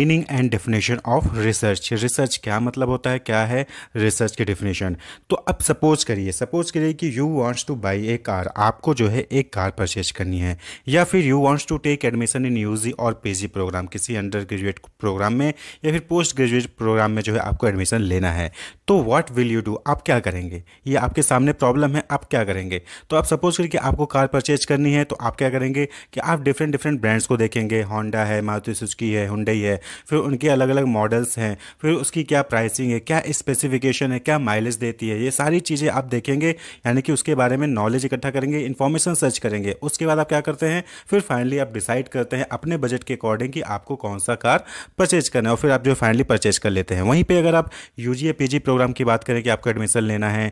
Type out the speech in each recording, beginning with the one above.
meaning and definition of research research क्या मतलब होता है क्या है रिसर्च की डेफिनेशन तो अब सपोज करिए सपोज करिए कि you wants to buy a car आपको जो है एक कार परचेज करनी है या फिर you wants to take admission in UG और पीजी प्रोग्राम किसी अंडर ग्रेजुएट प्रोग्राम में या फिर पोस्ट ग्रेजुएट प्रोग्राम में जो है आपको एडमिशन लेना है तो व्हाट विल यू डू आप क्या करेंगे ये आपके सामने प्रॉब्लम है आप क्या करेंगे तो आप सपोज करके आपको कार परचेज करनी है तो आप क्या करेंगे कि आप डिफरेंट डिफरेंट ब्रांड्स को देखेंगे होंडा है मारुति सुजुकी है हुंडई है फिर उनके अलग अलग मॉडल्स हैं फिर उसकी क्या प्राइसिंग है क्या स्पेसिफिकेशन है क्या माइलेज देती है ये सारी चीज़ें आप देखेंगे यानी कि उसके बारे में नॉलेज इकट्ठा करेंगे इन्फॉर्मेशन सर्च करेंगे उसके बाद आप क्या करते हैं फिर फाइनली आप डिसाइड करते हैं अपने बजट के अकॉर्डिंग कि आपको कौन सा कार परचेज करना है और फिर आप जो फाइनली परचेज कर लेते हैं वहीं पर अगर आप U G P G program की बात करें कि आपको एडमिशन लेना है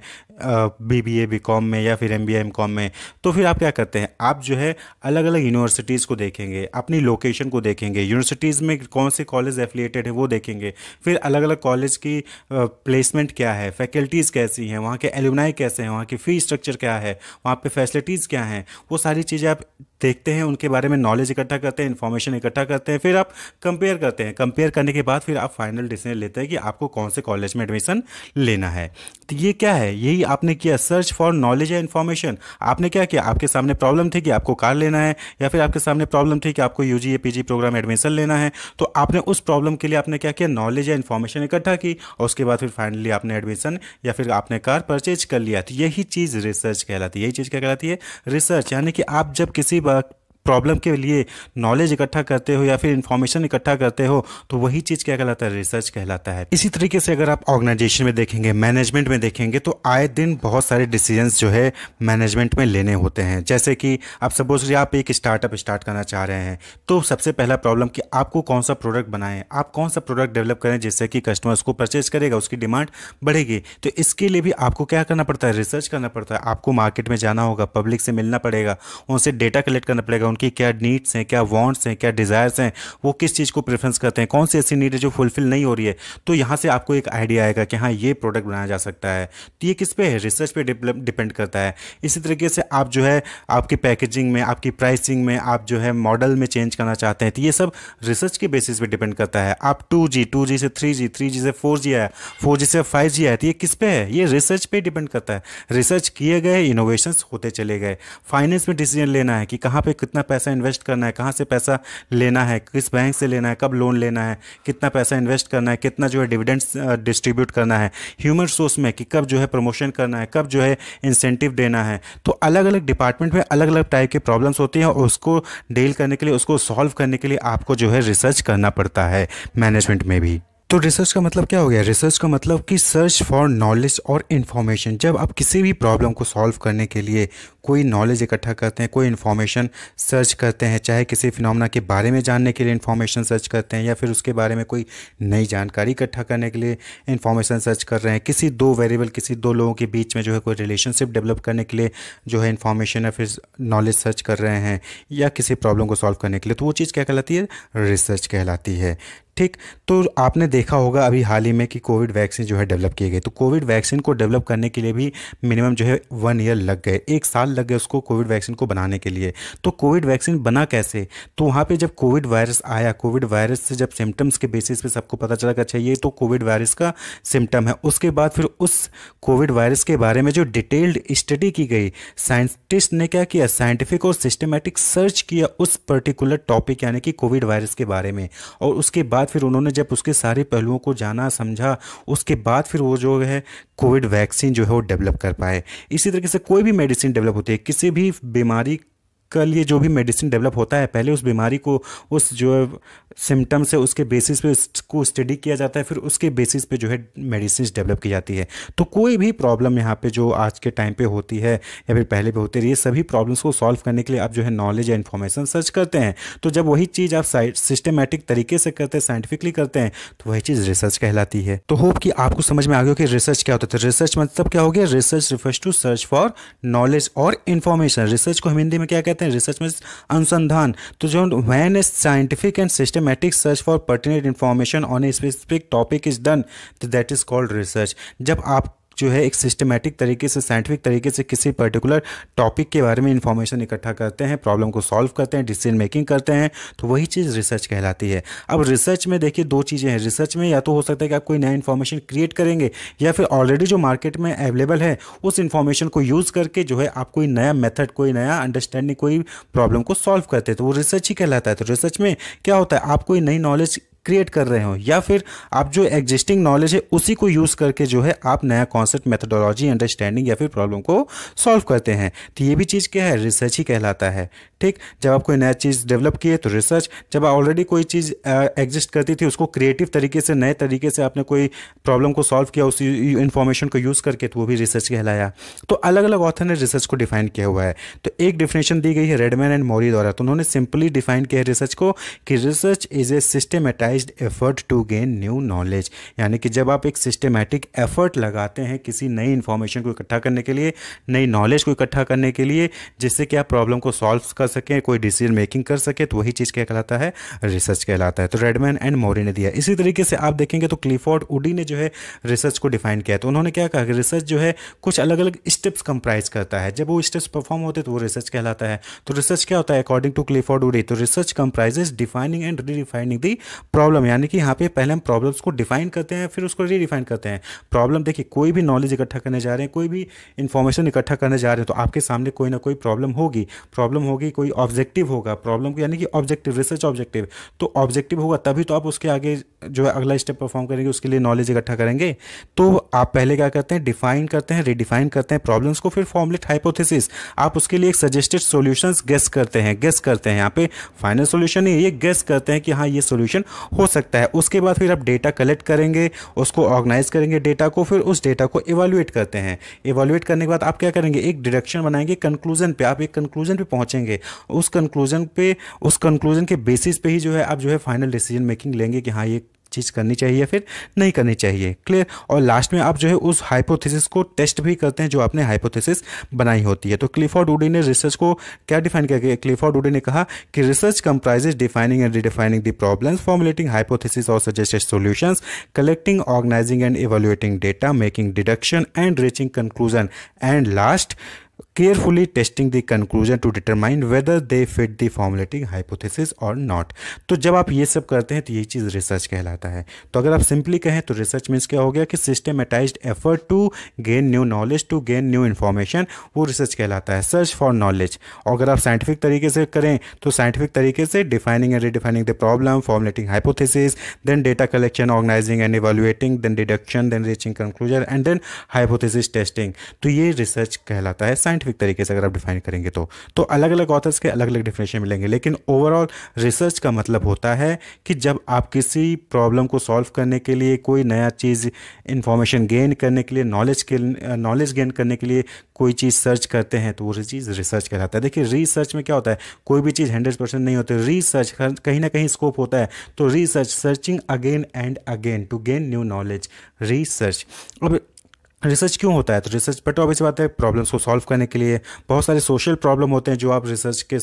B B A B com में या फिर एम बी एम कॉम में तो फिर आप क्या करते हैं आप जो है अलग अलग यूनिवर्सिटीज़ को देखेंगे अपनी लोकेशन को देखेंगे यूनिवर्सिटीज़ में कौन से कॉलेज एफिलिएटेड है वो देखेंगे फिर अलग अलग कॉलेज की प्लेसमेंट क्या है फैकल्टीज़ कैसी हैं वहाँ के एलुमनाई कैसे हैं वहाँ की फ़ी स्ट्रक्चर क्या है वहाँ पर फैसिलिटीज़ क्या हैं वो सारी चीज़ें आप देखते हैं उनके बारे में नॉलेज इकट्ठा करते हैं इन्फॉर्मेशन इकट्ठा करते हैं फिर आप कंपेयर करते हैं कंपेयर करने के बाद फिर आप फाइनल डिसीजन लेते हैं कि आपको कौन से कॉलेज में एडमिशन लेना है तो ये क्या है यही आपने किया सर्च फॉर नॉलेज या इन्फॉर्मेशन आपने क्या किया आपके सामने प्रॉब्लम थी कि आपको कार लेना है या फिर आपके सामने प्रॉब्लम थी कि आपको यू जी या पी प्रोग्राम एडमिशन लेना है तो आपने उस प्रॉब्लम के लिए आपने क्या किया नॉलेज या इन्फॉर्मेशन इकट्ठा की और उसके बाद फिर फाइनली आपने एडमिशन या फिर आपने कार परचेज कर लिया तो यही चीज़ रिसर्च कहलाती है यही चीज़ क्या कहलाती है रिसर्च यानी कि आप जब किसी बार work प्रॉब्लम के लिए नॉलेज इकट्ठा करते हो या फिर इन्फॉर्मेशन इकट्ठा करते हो तो वही चीज़ क्या कहलाता है रिसर्च कहलाता है इसी तरीके से अगर आप ऑर्गेनाइजेशन में देखेंगे मैनेजमेंट में देखेंगे तो आए दिन बहुत सारे डिसीजंस जो है मैनेजमेंट में लेने होते हैं जैसे कि आप सपोज आप एक स्टार्टअप स्टार्ट करना चाह रहे हैं तो सबसे पहला प्रॉब्लम कि आपको कौन सा प्रोडक्ट बनाएं आप कौन सा प्रोडक्ट डेवलप करें जिससे कि कस्टमर्स को परचेज करेगा उसकी डिमांड बढ़ेगी तो इसके लिए भी आपको क्या करना पड़ता है रिसर्च करना पड़ता है आपको मार्केट में जाना होगा पब्लिक से मिलना पड़ेगा उनसे डेटा कलेक्ट करना पड़ेगा उनकी क्या नीड्स हैं क्या वांट्स हैं क्या डिज़ायर्स हैं वो किस चीज़ को प्रेफरेंस करते हैं कौन सी ऐसी नीड है जो फुलफिल नहीं हो रही है तो यहाँ से आपको एक आइडिया आएगा कि हाँ ये प्रोडक्ट बनाया जा सकता है तो ये किस पे है रिसर्च पर डिपेंड करता है इसी तरीके से आप जो है आपकी पैकेजिंग में आपकी प्राइसिंग में आप जो है मॉडल में चेंज करना चाहते हैं तो ये सब रिसर्च के बेसिस पर डिपेंड करता है आप टू जी टू जी से थ्री जी थ्री जी से फोर जी आया फोर जी से फाइव जी आया तो ये किस पे है ये रिसर्च पे डिपेंड करता है रिसर्च किए गए इनोवेशंस होते चले गए फाइनेंस में डिसीजन लेना है कि कहाँ पे कितना पैसा इन्वेस्ट करना है कहाँ से पैसा लेना है किस बैंक से लेना है कब लोन लेना है कितना पैसा इन्वेस्ट करना है कितना जो है डिविडेंड्स डिस्ट्रीब्यूट करना है ह्यूमन रिसोर्स में कि कब जो है प्रमोशन करना है कब जो है इंसेंटिव देना है तो अलग अलग डिपार्टमेंट में अलग अलग टाइप की प्रॉब्लम्स होती हैं और उसको डील करने के लिए उसको सॉल्व करने के लिए आपको जो है रिसर्च करना पड़ता है मैनेजमेंट में भी तो रिसर्च का मतलब क्या हो गया रिसर्च का मतलब कि सर्च फॉर नॉलेज और इन्फॉर्मेशन जब आप किसी भी प्रॉब्लम को सॉल्व करने के लिए कोई नॉलेज इकट्ठा करते हैं कोई इन्फॉर्मेशन सर्च करते हैं चाहे किसी फिनोमना के बारे में जानने के लिए इन्फॉर्मेशन सर्च करते हैं या फिर उसके बारे में कोई नई जानकारी इकट्ठा करने के लिए इन्फॉर्मेशन सर्च कर रहे हैं किसी दो वेरिएबल किसी दो लोगों के बीच में जो है कोई रिलेशनशिप डेवलप करने के लिए जो है इन्फॉर्मेशन या फिर नॉलेज सर्च कर रहे हैं या किसी प्रॉब्लम को सॉल्व करने के लिए तो वो चीज़ क्या कहलाती है रिसर्च कहलाती है ठीक तो आपने देखा होगा अभी हाल ही में कि कोविड वैक्सीन जो है डेवलप किए गए तो कोविड वैक्सीन को डेवलप करने के लिए भी मिनिमम जो है वन ईयर लग गए एक साल लग गए उसको कोविड वैक्सीन को बनाने के लिए तो कोविड वैक्सीन बना कैसे तो वहाँ पे जब कोविड वायरस आया कोविड वायरस से जब सिम्टम्स के बेसिस पे सबको पता चला कि अच्छा ये तो कोविड वायरस का सिम्टम है उसके बाद फिर उस कोविड वायरस के बारे में जो डिटेल्ड स्टडी की गई साइंटिस्ट ने क्या किया साइंटिफिक और सिस्टमेटिक सर्च किया उस पर्टिकुलर टॉपिक यानी कि कोविड वायरस के बारे में और उसके बाद बाद फिर उन्होंने जब उसके सारे पहलुओं को जाना समझा उसके बाद फिर वो जो है कोविड वैक्सीन जो है वो डेवलप कर पाए इसी तरीके से कोई भी मेडिसिन डेवलप होती है किसी भी बीमारी उसके लिए जो भी मेडिसिन डेवलप होता है पहले उस बीमारी को उस जो है सिम्टम्स है उसके बेसिस पे उसको स्टडी किया जाता है फिर उसके बेसिस पे जो है मेडिसिन डेवलप की जाती है तो कोई भी प्रॉब्लम यहाँ पे जो आज के टाइम पे होती है या फिर पहले पे होती रही है सभी प्रॉब्लम्स को सॉल्व करने के लिए आप जो है नॉलेज या इन्फॉर्मेशन सर्च करते हैं तो जब वही चीज़ आप सिस्टमेटिक तरीके से करते हैं साइंटिफिकली करते हैं तो वही चीज़ रिसर्च कहलाती है तो होप कि आपको समझ में आ गया कि रिसर्च क्या होता है तो रिसर्च मतलब क्या हो गया research refers to search for knowledge और इन्फॉर्मेशन रिसर्च को हम हिंदी में क्या कहते हैं हैं रिसर्च में अनुसंधान तो जो when scientific and systematic search for pertinent information on a specific topic is done तो दैट इज कॉल्ड रिसर्च जब आप जो है एक सिस्टमेटिक तरीके से साइंटिफिक तरीके से किसी पर्टिकुलर टॉपिक के बारे में इंफॉर्मेशन इकट्ठा करते हैं प्रॉब्लम को सॉल्व करते हैं डिसीजन मेकिंग करते हैं तो वही चीज़ रिसर्च कहलाती है अब रिसर्च में देखिए दो चीज़ें हैं रिसर्च में या तो हो सकता है कि आप कोई नया इन्फॉर्मेशन क्रिएट करेंगे या फिर ऑलरेडी जो मार्केट में अवेलेबल है उस इन्फॉर्मेशन को यूज़ करके जो है आप कोई नया मेथड कोई नया अंडरस्टैंडिंग कोई प्रॉब्लम को सॉल्व करते हैं तो वो रिसर्च ही कहलाता है तो रिसर्च में क्या होता है आप कोई नई नॉलेज क्रिएट कर रहे हो या फिर आप जो एग्जिस्टिंग नॉलेज है उसी को यूज़ करके जो है आप नया कॉन्सेप्ट मेथडोलॉजी अंडरस्टैंडिंग या फिर प्रॉब्लम को सॉल्व करते हैं तो ये भी चीज़ क्या है रिसर्च ही कहलाता है ठीक जब आप कोई नया चीज़ डेवलप किए तो रिसर्च जब ऑलरेडी कोई चीज़ एग्जिस्ट करती थी उसको क्रिएटिव तरीके से नए तरीके से आपने कोई प्रॉब्लम को सॉल्व किया उसी इन्फॉर्मेशन को यूज़ करके तो वो भी रिसर्च कहलाया तो अलग अलग ऑथर ने रिसर्च को डिफाइन किया हुआ है तो एक डिफिनेशन दी गई है रेडमैन एंड मौरी द्वारा तो उन्होंने सिंपली डिफाइन किया है रिसर्च को कि research is a systematize systematized effort to gain new knowledge यानी कि जब आप एक सिस्टमेटिक एफर्ट लगाते हैं किसी नई इन्फॉर्मेशन को इकट्ठा करने के लिए नई नॉलेज को इकट्ठा करने के लिए जिससे कि आप प्रॉब्लम को सॉल्व कर सकें कोई डिसीजन मेकिंग कर सकें तो वही चीज़ क्या कहलाता है रिसर्च कहलाता है तो रेडमैन एंड मोरी ने दिया इसी तरीके से आप देखेंगे तो क्लिफोर्ड उडी ने जो है रिसर्च को डिफाइन किया तो उन्होंने क्या कहा कि रिसर्च जो है कुछ अलग अलग स्टेप्स कंप्राइज करता है जब वो स्टेप्स परफॉर्म होते तो वो रिसर्च कहलाता है तो रिसर्च क्या होता है अकॉर्डिंग टू क्लिफोर्ड उडी तो research comprises defining and redefining the problem यानी कि यहाँ पे पहले हम प्रॉब्लम्स को डिफाइन करते हैं फिर उसको रीडिफाइन करते हैं प्रॉब्लम देखिए कोई भी नॉलेज इकट्ठा करने जा रहे हैं कोई भी इन्फॉर्मेशन इकट्ठा करने जा रहे हैं तो आपके सामने कोई ना कोई प्रॉब्लम होगी प्रॉब्लम होगी कोई ऑब्जेक्टिव होगा प्रॉब्लम यानी कि ऑब्जेक्टिव रिसर्च ऑब्जेक्टिव तो ऑब्जेक्टिव होगा तभी तो आप उसके आगे जो है अगला स्टेप परफॉर्म करेंगे उसके लिए नॉलेज इकट्ठा करेंगे तो आप पहले क्या करते हैं डिफाइन करते हैं रिडिफाइन करते हैं प्रॉब्लम्स को फिर फॉर्मलेट हाइपोथेसिस आप उसके लिए एक सजेस्टेड सोल्यूशन गेस करते हैं गेस करते हैं यहाँ पे फाइनल सोल्यूशन नहीं ये गेस करते हैं कि हाँ ये सोल्यूशन हो सकता है उसके बाद फिर आप डेटा कलेक्ट करेंगे उसको ऑर्गेनाइज करेंगे डेटा को फिर उस डेटा को एवेल्युएट करते हैं एवेल्युएट करने के बाद आप क्या करेंगे एक डिडक्शन बनाएंगे कंक्लूजन पे आप एक कंक्लूजन पे पहुंचेंगे उस कंक्लूजन पे उस कंक्लूजन के बेसिस पे ही जो है आप जो है फाइनल डिसीजन मेकिंग लेंगे कि हाँ ये चीज़ करनी चाहिए या फिर नहीं करनी चाहिए क्लियर और लास्ट में आप जो है उस हाइपोथेसिस को टेस्ट भी करते हैं जो आपने हाइपोथेसिस बनाई होती है तो क्लिफॉर्ड उडी ने रिसर्च को क्या डिफाइन गया क्लिफॉर्ड उडी ने कहा कि research comprises defining and redefining the problems formulating hypothesis और suggested solutions collecting organizing and evaluating data making deduction and reaching conclusion and last carefully testing the conclusion to determine whether they fit the formulating hypothesis or not तो जब आप ये सब करते हैं तो ये चीज़ रिसर्च कहलाता है तो अगर आप सिंपली कहें तो रिसर्च मीन्स क्या हो गया कि systematized effort to gain new knowledge to gain new information वो रिसर्च कहलाता है सर्च फॉर नॉलेज और अगर आप साइंटिफिक तरीके से करें तो साइंटिफिक तरीके से defining and redefining the problem formulating hypothesis then data collection organizing and evaluating then deduction then reaching conclusion and then hypothesis testing तो ये रिसर्च कहलाता है साइंटिफिक साइंटिफिक तरीके से अगर आप डिफाइन करेंगे तो तो अलग अलग ऑथर्स के अलग अलग डिफिनेशन मिलेंगे लेकिन ओवरऑल रिसर्च का मतलब होता है कि जब आप किसी प्रॉब्लम को सॉल्व करने के लिए कोई नया चीज़ इन्फॉर्मेशन गेन करने के लिए नॉलेज के नॉलेज गेन करने के लिए कोई चीज़ सर्च करते हैं तो वो चीज़ रिसर्च कहलाता है देखिए रिसर्च में क्या होता है कोई भी चीज़ हंड्रेड परसेंट नहीं होती रिसर्च कहीं ना कहीं स्कोप होता है तो research searching again and again to gain new knowledge research अब रिसर्च क्यों होता है तो रिसर्च पर तो बात है प्रॉब्लम्स को सॉल्व करने के लिए बहुत सारे सोशल प्रॉब्लम होते हैं जो आप रिसर्च के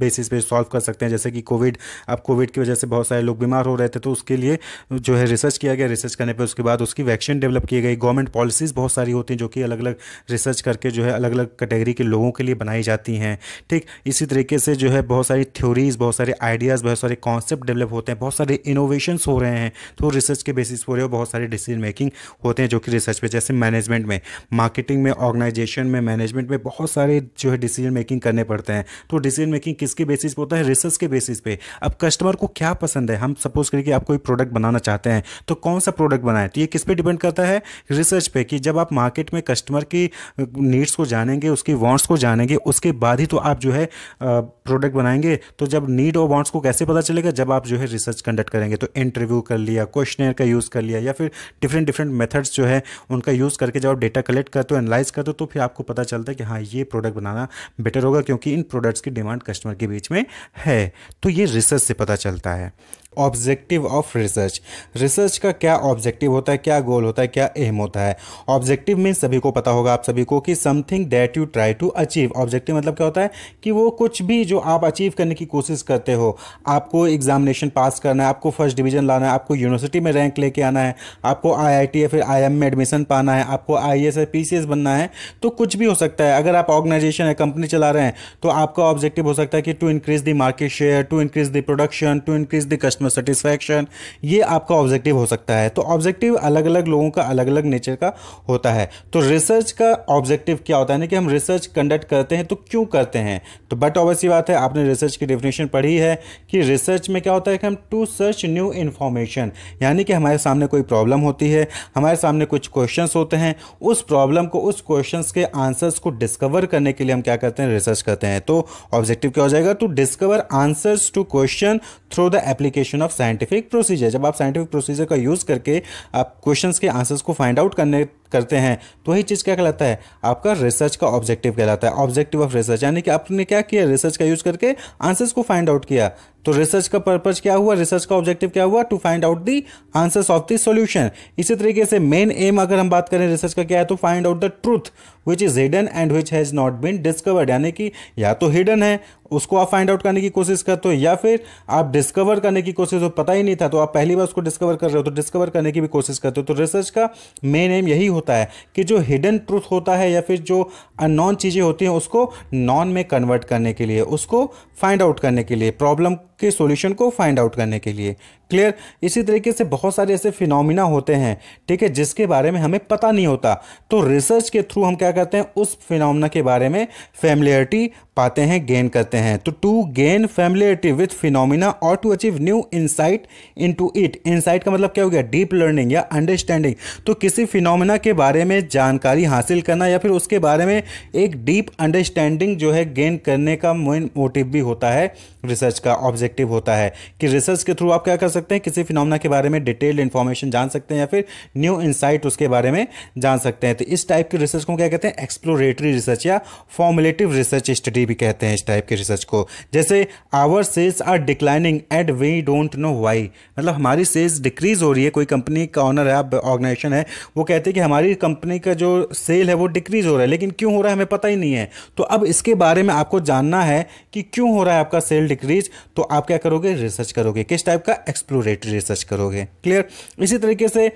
बेसिस पे सॉल्व कर सकते हैं जैसे कि कोविड अब कोविड की वजह से बहुत सारे लोग बीमार हो रहे थे तो उसके लिए जो है रिसर्च किया गया रिसर्च करने पर उसके बाद उसकी वैक्सीन डेवलप की गई गवर्नमेंट पॉलिसीज़ बहुत सारी होती हैं जो कि अलग अलग रिसर्च करके जो है अलग अलग कैटेगरी के लोगों के लिए बनाई जाती हैं ठीक इसी तरीके से जो है बहुत सारी थ्योरीज़ बहुत सारे आइडियाज़ बहुत सारे कॉन्सेप्ट डेवलप होते हैं बहुत सारे इनोवेशन हो रहे हैं तो रिसर्च के बेसिस पर बहुत सारे डिसीजन मेकिंग होते हैं जो कि रिसर्च पर जैसे मैनेज मैनेजमेंट में मार्केटिंग में ऑर्गेनाइजेशन में मैनेजमेंट में बहुत सारे जो है डिसीजन मेकिंग करने पड़ते हैं तो डिसीजन मेकिंग किसके बेसिस पर होता है रिसर्च के बेसिस पे अब कस्टमर को क्या पसंद है हम सपोज करिए कि आप कोई प्रोडक्ट बनाना चाहते हैं तो कौन सा प्रोडक्ट बनाएं तो ये किस पर डिपेंड करता है रिसर्च पर कि जब आप मार्केट में कस्टमर की नीड्स को जानेंगे उसकी वॉन्ट्स को जानेंगे उसके बाद ही तो आप जो है प्रोडक्ट बनाएंगे तो जब नीड और वॉन्ट्स को कैसे पता चलेगा जब आप जो है रिसर्च कंडक्ट करेंगे तो इंटरव्यू कर लिया क्वेश्चनर का यूज़ कर लिया या फिर डिफरेंट डिफरेंट मेथड्स जो है उनका यूज़ करके करके जब आप डेटा कलेक्ट करते हो एनालाइज करते हो तो फिर आपको पता चलता है कि हाँ ये प्रोडक्ट बनाना बेटर होगा क्योंकि इन प्रोडक्ट्स की डिमांड कस्टमर के बीच में है तो ये रिसर्च से पता चलता है ऑब्जेक्टिव ऑफ रिसर्च रिसर्च का क्या ऑब्जेक्टिव होता है क्या गोल होता है क्या एम होता है ऑब्जेक्टिव मीन सभी को पता होगा आप सभी को कि something that you try to achieve objective मतलब क्या होता है कि वो कुछ भी जो आप अचीव करने की कोशिश करते हो आपको एग्जामिनेशन पास करना है आपको फर्स्ट डिवीजन लाना है आपको यूनिवर्सिटी में रैंक लेके आना है आपको आई आई टी या फिर आई एम में एडमिशन पाना है आपको आई एस या पी बनना है तो कुछ भी हो सकता है अगर आप ऑर्गेनाइजेशन या कंपनी चला रहे हैं तो आपका ऑब्जेक्टिव हो सकता है कि to increase the market share to increase the production to increase the customer customer satisfaction ये आपका ऑब्जेक्टिव हो सकता है तो ऑब्जेक्टिव अलग अलग लोगों का अलग अलग नेचर का होता है तो रिसर्च का ऑब्जेक्टिव क्या होता है ना कि हम रिसर्च कंडक्ट करते हैं तो क्यों करते हैं तो बट ऑब्वियसली बात है आपने रिसर्च की डेफिनेशन पढ़ी है कि रिसर्च में क्या होता है कि हम टू सर्च न्यू इन्फॉर्मेशन यानी कि हमारे सामने कोई प्रॉब्लम होती है हमारे सामने कुछ क्वेश्चन होते हैं उस प्रॉब्लम को उस क्वेश्चन के आंसर्स को डिस्कवर करने के लिए हम क्या करते हैं रिसर्च करते हैं तो ऑब्जेक्टिव क्या हो जाएगा to discover answers to question through the application question of scientific procedure जब आप साइंटिफिक प्रोसीजर का यूज़ करके आप क्वेश्चन के आंसर्स को फाइंड आउट करने करते हैं तो वही चीज़ क्या कहलाता है आपका रिसर्च का ऑब्जेक्टिव कहलाता है ऑब्जेक्टिव ऑफ रिसर्च यानी कि आपने क्या किया रिसर्च का यूज़ करके आंसर्स को फाइंड आउट किया तो रिसर्च का पर्पज क्या हुआ रिसर्च का ऑब्जेक्टिव क्या हुआ to find out the answers of the solution इसी तरीके से मेन एम अगर हम बात करें रिसर्च का क्या है तो find out the truth which is hidden and which has not been discovered यानी कि या तो हिडन है उसको आप फाइंड आउट करने की कोशिश करते हो या फिर आप डिस्कवर करने की कोशिश हो पता ही नहीं था तो आप पहली बार उसको डिस्कवर कर रहे हो तो डिस्कवर करने की भी कोशिश करते हो तो रिसर्च का मेन एम यही होता है कि जो हिडन ट्रूथ होता है या फिर जो अननॉन चीज़ें होती हैं उसको नॉन में कन्वर्ट करने के लिए उसको फाइंड आउट करने के लिए प्रॉब्लम के सॉल्यूशन को फाइंड आउट करने के लिए क्लियर इसी तरीके से बहुत सारे ऐसे फिनोमिना होते हैं ठीक है जिसके बारे में हमें पता नहीं होता तो रिसर्च के थ्रू हम क्या करते हैं उस फिनोमिना के बारे में फैमिलियरिटी पाते हैं गेन करते हैं तो to gain familiarity with phenomena और to achieve new insight in it insight का मतलब क्या हो गया डीप लर्निंग या अंडरस्टैंडिंग तो किसी फिनोमिना के बारे में जानकारी हासिल करना या फिर उसके बारे में एक डीप अंडरस्टैंडिंग जो है गेन करने का मेन मोटिव भी होता है रिसर्च का ऑब्जेक्ट इफेक्टिव होता है कि रिसर्च के थ्रू आप क्या कर सकते हैं किसी फिनोमना के बारे में डिटेल्ड इन्फॉर्मेशन जान सकते हैं या फिर न्यू इंसाइट उसके बारे में जान सकते हैं तो इस टाइप के रिसर्च को क्या कहते हैं एक्सप्लोरेटरी रिसर्च या फॉर्मुलेटिव रिसर्च स्टडी भी कहते हैं इस टाइप के रिसर्च को जैसे our sales are declining and we don't know why मतलब हमारी सेल्स डिक्रीज हो रही है कोई कंपनी का ऑनर है ऑर्गेनाइजेशन है वो कहते हैं कि हमारी कंपनी का जो सेल है वो डिक्रीज हो रहा है लेकिन क्यों हो रहा है हमें पता ही नहीं है तो अब इसके बारे में आपको जानना है कि क्यों हो रहा है आपका सेल डिक्रीज तो आप क्या करोगे रिसर्च करोगे किस टाइप का एक्सप्लोरेटरी रिसर्च करोगे क्लियर इसी तरीके से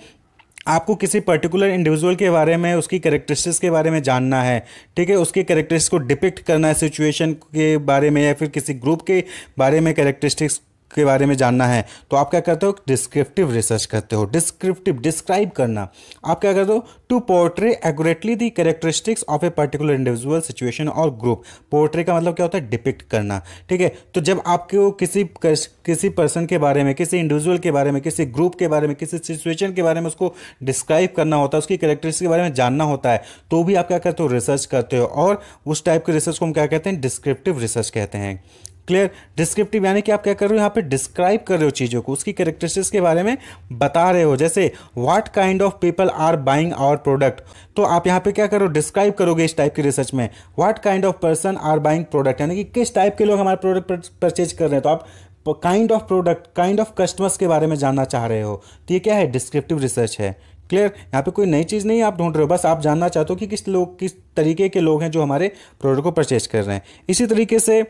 आपको किसी पर्टिकुलर इंडिविजुअल के बारे में उसकी करेक्टरिस्टिक्स के बारे में जानना है ठीक है उसके करेक्टरिस्टिक्स को डिपिक्ट करना है सिचुएशन के बारे में या फिर किसी ग्रुप के बारे में करेक्टरिस्टिक्स के बारे में जानना है तो आप क्या करते हो डिस्क्रिप्टिव रिसर्च करते हो डिस्क्रिप्टिव डिस्क्राइब करना आप क्या करते हो to portray accurately the characteristics of a particular individual situation और ग्रुप पोर्ट्रे का मतलब क्या होता है डिपिक्ट करना ठीक है तो जब आपको किसी किसी पर्सन के बारे में किसी इंडिविजुअल के बारे में किसी ग्रुप के बारे में किसी सिचुएशन के बारे में उसको डिस्क्राइब करना होता है उसकी कैरेक्टरिस्टिक के बारे में जानना होता है तो भी आप क्या करते हो रिसर्च करते हो और उस टाइप के रिसर्च को हम क्या कहते हैं डिस्क्रिप्टिव रिसर्च कहते हैं क्लियर डिस्क्रिप्टिव यानी कि आप क्या कर रहे हो यहाँ पे डिस्क्राइब कर रहे हो चीज़ों को उसकी करेक्टरिस्टिक्स के बारे में बता रहे हो जैसे what kind of people are buying our product तो आप यहाँ पे क्या करो डिस्क्राइब करोगे इस टाइप की रिसर्च में what kind of person are buying product यानी कि किस टाइप के लोग हमारे प्रोडक्ट परचेज कर रहे हैं तो आप kind of product kind of customers के बारे में जानना चाह रहे हो तो ये क्या है डिस्क्रिप्टिव रिसर्च है क्लियर यहाँ पे कोई नई चीज़ नहीं आप ढूंढ रहे हो बस आप जानना चाहते हो कि किस लोग किस तरीके के लोग हैं जो हमारे प्रोडक्ट को परचेज कर रहे हैं इसी तरीके से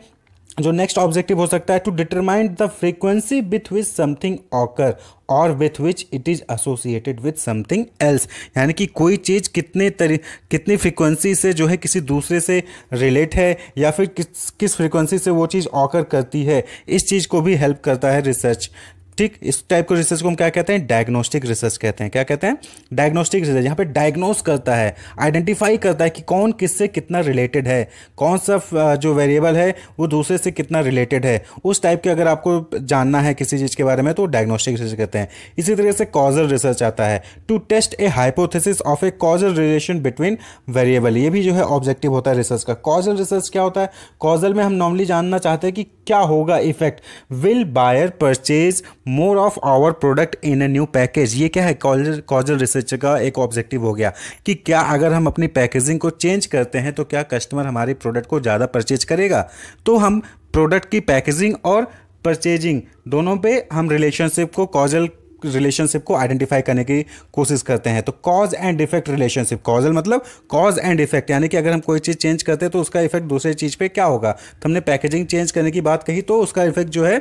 जो नेक्स्ट ऑब्जेक्टिव हो सकता है to determine the frequency with which something occur और with which it is associated with something else यानी कि कोई चीज़ कितने तरी कितनी फ्रीक्वेंसी से जो है किसी दूसरे से रिलेट है या फिर किस किस फ्रीक्वेंसी से वो चीज़ ऑकर करती है इस चीज़ को भी हेल्प करता है रिसर्च डायग्नोस्टिक इस टाइप के रिसर्च को हम क्या कहते हैं डायग्नोस्टिक रिसर्च कहते हैं क्या कहते हैं डायग्नोस्टिक रिसर्च यहाँ पे डायग्नोस करता है आइडेंटिफाई करता है कि कौन किससे कितना रिलेटेड है कौन सा जो वेरिएबल है वो दूसरे से कितना रिलेटेड है उस टाइप के अगर आपको जानना है किसी चीज़ के बारे में तो डायग्नोस्टिक रिसर्च कहते हैं इसी तरीके से कॉजल रिसर्च आता है to test a hypothesis of a causal relation between variable ये भी जो है ऑब्जेक्टिव होता है रिसर्च का कॉजल रिसर्च क्या होता है कॉजल में हम नॉर्मली जानना चाहते हैं कि क्या होगा effect will buyer purchase more of our product in a new package ये क्या है कॉजल रिसर्च का एक ऑब्जेक्टिव हो गया कि क्या अगर हम अपनी पैकेजिंग को चेंज करते हैं तो क्या कस्टमर हमारे प्रोडक्ट को ज़्यादा परचेज करेगा तो हम प्रोडक्ट की पैकेजिंग और परचेजिंग दोनों पे हम रिलेशनशिप को कॉजल रिलेशनशिप को आइडेंटिफाई करने की कोशिश करते हैं तो cause and effect relationship causal मतलब कॉज एंड इफेक्ट यानी कि अगर हम कोई चीज़ चेंज करते हैं तो उसका इफेक्ट दूसरे चीज़ पे क्या होगा तो हमने पैकेजिंग चेंज करने की बात कही तो उसका इफेक्ट जो है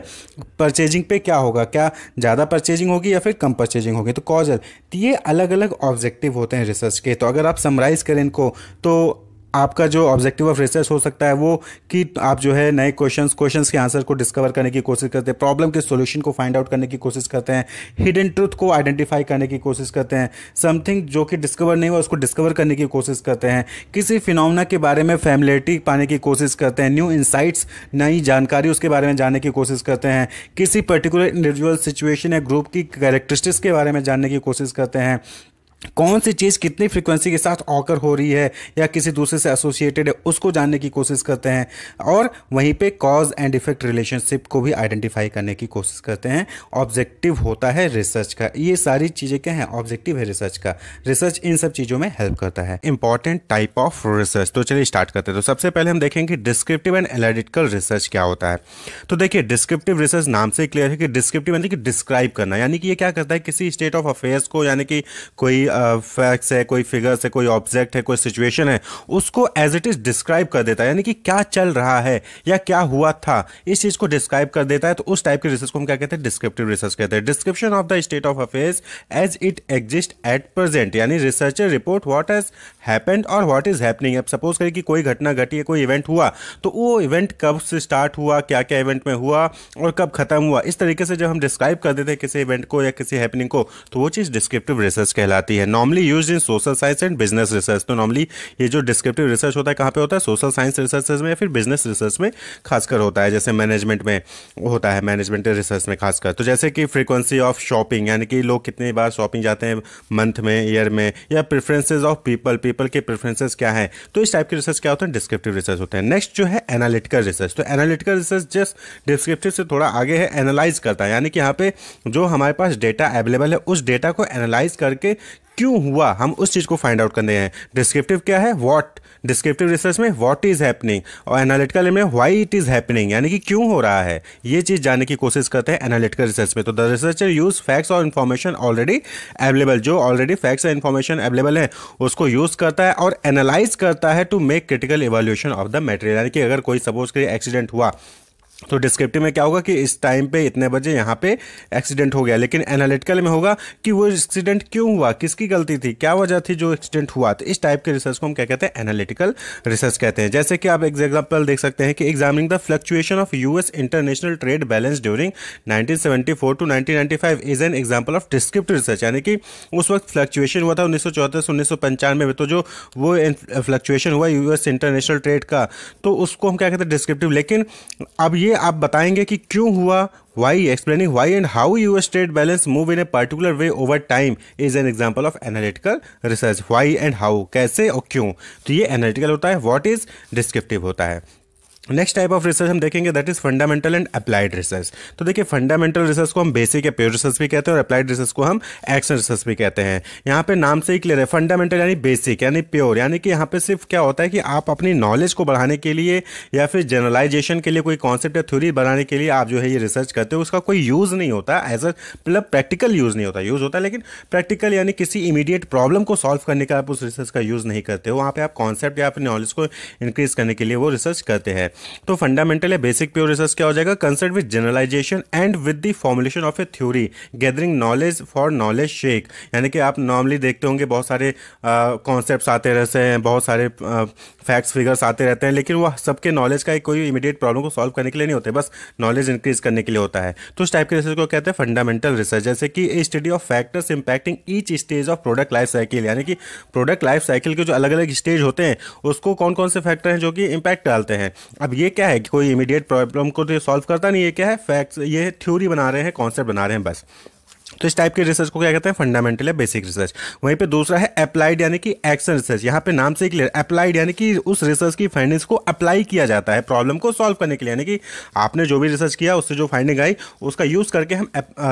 परचेजिंग पे क्या होगा क्या ज़्यादा परचेजिंग होगी या फिर कम परचेजिंग होगी तो कॉजल तो ये अलग अलग ऑब्जेक्टिव होते हैं रिसर्च के तो अगर आप समराइज़ करें इनको तो आपका जो ऑब्जेक्टिव ऑफ रिसर्च हो सकता है वो कि आप जो है नए क्वेश्चंस क्वेश्चंस के आंसर को डिस्कवर करने की कोशिश करते हैं प्रॉब्लम के सॉल्यूशन को फाइंड आउट करने की कोशिश करते हैं हिडन ट्रूथ को आइडेंटिफाई करने की कोशिश करते हैं समथिंग जो कि डिस्कवर नहीं हुआ उसको डिस्कवर करने की कोशिश करते हैं किसी फिनोमना के बारे में फैमिलिटी पाने की कोशिश करते हैं न्यू इंसाइट्स नई जानकारी उसके बारे में जानने की कोशिश करते हैं किसी पर्टिकुलर इंडिविजुअल सिचुएशन या ग्रुप की कैरेक्टरिस्टिक्स के बारे में जानने की कोशिश करते हैं कौन सी चीज़ कितनी फ्रीक्वेंसी के साथ ऑकर हो रही है या किसी दूसरे से एसोसिएटेड है उसको जानने की कोशिश करते हैं और वहीं पे कॉज एंड इफेक्ट रिलेशनशिप को भी आइडेंटिफाई करने की कोशिश करते हैं ऑब्जेक्टिव होता है रिसर्च का ये सारी चीज़ें क्या हैं ऑब्जेक्टिव है रिसर्च का रिसर्च इन सब चीज़ों में हेल्प करता है इंपॉर्टेंट टाइप ऑफ रिसर्च तो चलिए स्टार्ट करते हैं तो सबसे पहले हम देखेंगे डिस्क्रिप्टिव एंड एनालिटिकल रिसर्च क्या होता है तो देखिए डिस्क्रिप्टिव रिसर्च नाम से क्लियर है कि डिस्क्रिप्टिव यानी कि डिस्क्राइब करना यानी कि ये क्या करता है किसी स्टेट ऑफ अफेयर्स को यानी कि कोई फैक्ट्स है कोई फिगर्स है कोई ऑब्जेक्ट है कोई सिचुएशन है उसको एज इट इज़ डिस्क्राइब कर देता है यानी कि क्या चल रहा है या क्या हुआ था इस चीज़ को डिस्क्राइब कर देता है तो उस टाइप के रिसर्च को हम क्या कहते हैं डिस्क्रिप्टिव रिसर्च कहते हैं description of the state of affairs as it exist at present यानी researcher report what has happened और व्हाट इज़ हैपनिंग अब सपोज करें कि कोई घटना घटी है कोई इवेंट हुआ तो वो इवेंट कब से स्टार्ट हुआ क्या क्या इवेंट में हुआ और कब ख़त्म हुआ इस तरीके से जब हम डिस्क्राइब कर देते हैं किसी इवेंट को या किसी हैपनिंग को तो वो चीज़ डिस्क्रिप्टिव रिसर्च कहलाती है normally use in social science and business research तो नॉर्मली ये जो डिस्क्रिप्टिव रिसर्च होता है कहाँ पर होता है सोशल साइंस रिसर्च में या फिर बिजनेस रिसर्च में खासकर होता है जैसे मैनेजमेंट में होता है मैनेजमेंट रिसर्च में खासकर तो जैसे कि फ्रीक्वेंसी ऑफ शॉपिंग यानी कि लोग कितनी बार शॉपिंग जाते हैं मंथ में ईयर में या preferences of people people people के प्रेफरेंसेस क्या है तो इस टाइप के रिसर्च क्या होते हैं डिस्क्रिप्टिव रिसर्च होते हैं नेक्स्ट जो है एनालिटिकल रिसर्च तो एनालिटिकल रिसर्च जस्ट डिस्क्रिप्टिव से थोड़ा आगे है एनालाइज करता है यानी कि यहाँ पे जो हमारे पास डेटा अवेलेबल है उस डेटा को एनालाइज करके क्यों हुआ हम उस चीज़ को फाइंड आउट करने हैं डिस्क्रिप्टिव क्या है वॉट डिस्क्रिप्टिव रिसर्च में वॉट इज़ हैपनिंग और एनालिटिकल में वाई इट इज़ हैपनिंग यानी कि क्यों हो रहा है ये चीज़ जानने की कोशिश करते हैं एनालिटिकल रिसर्च में तो द रिसर्चर यूज़ फैक्ट्स और इन्फॉर्मेशन ऑलरेडी अवेलेबल जो ऑलरेडी फैक्ट्स और इन्फॉर्मेशन अवेलेबल है उसको यूज़ करता है और एनालाइज करता है to make critical evaluation of the material यानी कि अगर कोई सपोज करिए एक्सीडेंट हुआ तो डिस्क्रिप्टिव में क्या होगा कि इस टाइम पे इतने बजे यहाँ पे एक्सीडेंट हो गया लेकिन एनालिटिकल में होगा कि वो एक्सीडेंट क्यों हुआ किसकी गलती थी क्या वजह थी जो एक्सीडेंट हुआ तो इस टाइप के रिसर्च को हम क्या कहते हैं एनालिटिकल रिसर्च कहते हैं जैसे कि आप एग्जाम्पल देख सकते हैं कि examining the fluctuation of US international trade balance during nineteen to nineteen is an example of descriptive research यानी कि उस वक्त फ्लक्चुएशन हुआ था उन्नीस सौ में तो जो वो फ्लक्चुएशन हुआ यूएस इंटरनेशनल ट्रेड का तो उसको हम क्या कहते हैं डिस्क्रिप्टिव लेकिन अब ये ये आप बताएंगे कि क्यों हुआ why explaining why and how your state balance move in a particular way over time is an example of analytical research why and how कैसे और क्यों तो ये एनालिटिकल होता है वॉट इज डिस्क्रिप्टिव होता है नेक्स्ट टाइप ऑफ रिसर्च हम देखेंगे that is fundamental and applied research तो देखिए फंडामेंटल रिसर्च को हम बेसिक या प्योर रिसर्च भी कहते हैं और अप्लाइड रिसर्च को हम एक्शन रिसर्च भी कहते हैं यहाँ पे नाम से ही क्लियर है फंडामेंटल यानी बेसिक यानी प्योर यानी कि यहाँ पे सिर्फ क्या होता है कि आप अपनी नॉलेज को बढ़ाने के लिए या फिर जनरलाइजेशन के लिए कोई कॉन्सेप्ट या थ्योरी बनाने के लिए आप जो है ये रिसर्च करते हो उसका कोई यूज़ नहीं होता एज अ मतलब प्रैक्टिकल यूज़ नहीं होता यूज़ होता है लेकिन प्रैक्टिकल यानी किसी इमीडिएट प्रॉब्लम को सॉल्व करने का आप उस रिसर्च का यूज़ नहीं करते हो वहाँ पर आप कॉन्सेप्ट या अपनी नॉलेज को इंक्रीज करने के लिए वो रिसर्च करते हैं तो फंडामेंटल या बेसिक प्योर रिसर्च क्या हो जाएगा concerned with generalisation and with the formulation of a theory gathering knowledge for knowledge sake यानी कि आप नॉर्मली देखते होंगे बहुत सारे कॉन्सेप्ट आते रहते हैं बहुत सारे फैक्ट्स फिगर्स आते रहते हैं लेकिन वह सबके नॉलेज का कोई इमीडिएट प्रॉब्लम को सॉल्व करने के लिए नहीं होते बस नॉलेज इंक्रीज करने के लिए होता है तो उस टाइप के रिसर्च को कहते हैं फंडामेंटल रिसर्च जैसे कि a study of factors impacting each stage of product life cycle यानी कि प्रोडक्ट लाइफ साइकिल के जो अलग अलग स्टेज होते हैं उसको कौन कौन से फैक्टर हैं जो कि इंपैक्ट डालते हैं अब ये क्या है कि कोई इमीडिएट प्रॉब्लम को तो ये सॉल्व करता नहीं ये क्या है फैक्ट्स ये थ्योरी बना रहे हैं कॉन्सेप्ट बना रहे हैं बस तो इस टाइप के रिसर्च को क्या कहते हैं फंडामेंटल या बेसिक रिसर्च वहीं पे दूसरा है अप्लाइड यानी कि एक्शन रिसर्च यहाँ पे नाम से ही क्लियर अप्लाइड यानी कि उस रिसर्च की फाइंडिंग्स को अप्लाई किया जाता है प्रॉब्लम को सॉल्व करने के लिए यानी कि आपने जो भी रिसर्च किया उससे जो फाइंडिंग आई उसका यूज़ करके हम